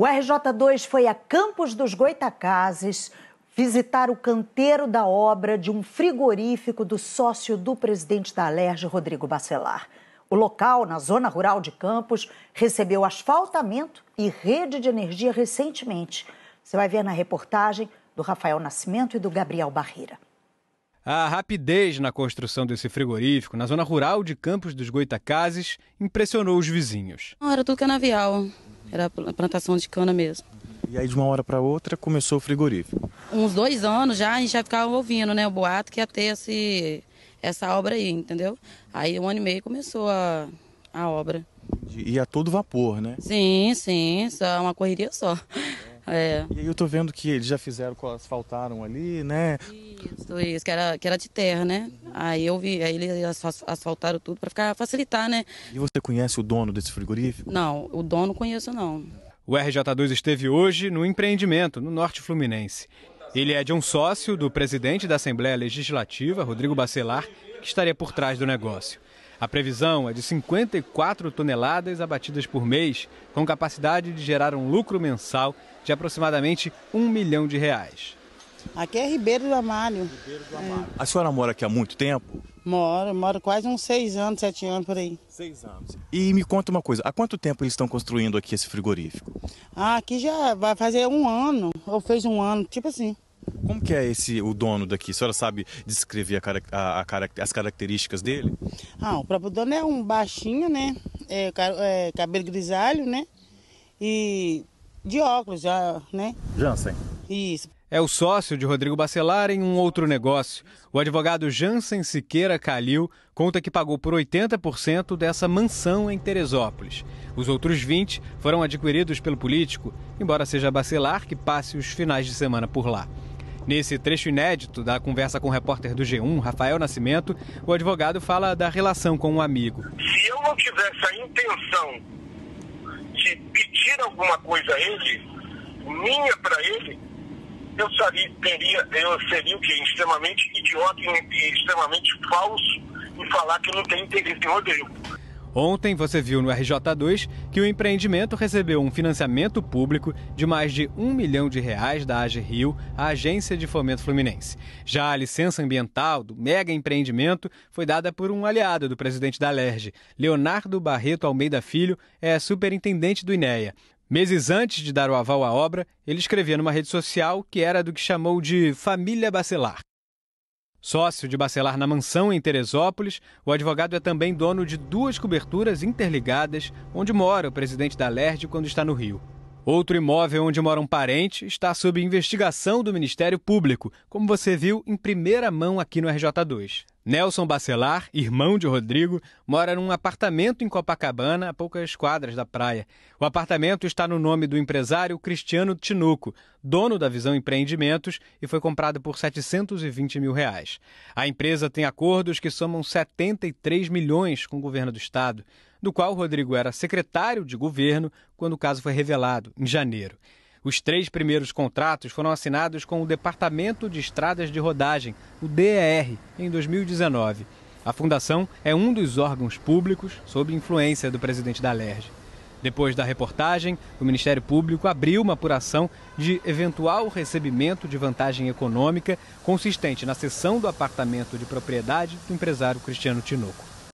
O RJ2 foi a Campos dos Goitacazes visitar o canteiro da obra de um frigorífico do sócio do presidente da Alerj, Rodrigo Bacelar. O local, na zona rural de Campos, recebeu asfaltamento e rede de energia recentemente. Você vai ver na reportagem do Rafael Nascimento e do Gabriel Barreira. A rapidez na construção desse frigorífico na zona rural de Campos dos Goitacazes impressionou os vizinhos. Era tudo canavial. Era a plantação de cana mesmo. E aí, de uma hora para outra, começou o frigorífico? Uns dois anos já, a gente já ficava ouvindo, né? O boato que ia ter esse, essa obra aí, entendeu? Aí, um ano e meio começou a, a obra. E a todo vapor, né? Sim, sim, só uma correria só. É. E aí eu tô vendo que eles já fizeram, asfaltaram ali, né? Isso, isso, que era, que era de terra, né? Aí eu vi, aí eles asfaltaram tudo para ficar facilitar, né? E você conhece o dono desse frigorífico? Não, o dono conheço não. O RJ2 esteve hoje no empreendimento, no norte fluminense. Ele é de um sócio do presidente da Assembleia Legislativa, Rodrigo Bacelar, que estaria por trás do negócio. A previsão é de 54 toneladas abatidas por mês, com capacidade de gerar um lucro mensal de aproximadamente um milhão de reais. Aqui é Ribeiro do Amário. Ribeiro do Amário. É. A senhora mora aqui há muito tempo? Moro, moro quase uns seis anos, sete anos por aí. Seis anos. E me conta uma coisa, há quanto tempo eles estão construindo aqui esse frigorífico? Ah, aqui já vai fazer um ano, ou fez um ano, tipo assim. Como que é esse o dono daqui? A senhora sabe descrever a, a, as características dele? Ah, o próprio dono é um baixinho, né? É, é, cabelo grisalho, né? E de óculos, já, né? Jansen. Isso. É o sócio de Rodrigo Bacelar em um outro negócio. O advogado Jansen Siqueira Calil conta que pagou por 80% dessa mansão em Teresópolis. Os outros 20 foram adquiridos pelo político, embora seja Bacelar que passe os finais de semana por lá. Nesse trecho inédito da conversa com o repórter do G1, Rafael Nascimento, o advogado fala da relação com um amigo. Se eu não tivesse a intenção de pedir alguma coisa a ele, minha para ele, eu seria, teria, eu seria o quê? Extremamente idiota e extremamente falso em falar que não tem interesse em Rodrigo. Ontem você viu no RJ2 que o empreendimento recebeu um financiamento público de mais de um milhão de reais da AG Rio, a Agência de Fomento Fluminense. Já a licença ambiental do mega empreendimento foi dada por um aliado do presidente da LERJ, Leonardo Barreto Almeida Filho, é superintendente do INEA. Meses antes de dar o aval à obra, ele escrevia numa rede social que era do que chamou de família bacelar. Sócio de Bacelar na mansão em Teresópolis, o advogado é também dono de duas coberturas interligadas onde mora o presidente da Lerd quando está no Rio. Outro imóvel onde mora um parente está sob investigação do Ministério Público, como você viu em primeira mão aqui no RJ2. Nelson Bacelar, irmão de Rodrigo, mora num apartamento em Copacabana, a poucas quadras da praia. O apartamento está no nome do empresário Cristiano Tinuco, dono da Visão Empreendimentos, e foi comprado por 720 mil reais. A empresa tem acordos que somam 73 milhões com o governo do estado, do qual Rodrigo era secretário de governo quando o caso foi revelado, em janeiro. Os três primeiros contratos foram assinados com o Departamento de Estradas de Rodagem, o DER, em 2019. A fundação é um dos órgãos públicos sob influência do presidente da LERJ. Depois da reportagem, o Ministério Público abriu uma apuração de eventual recebimento de vantagem econômica consistente na cessão do apartamento de propriedade do empresário Cristiano Tinoco.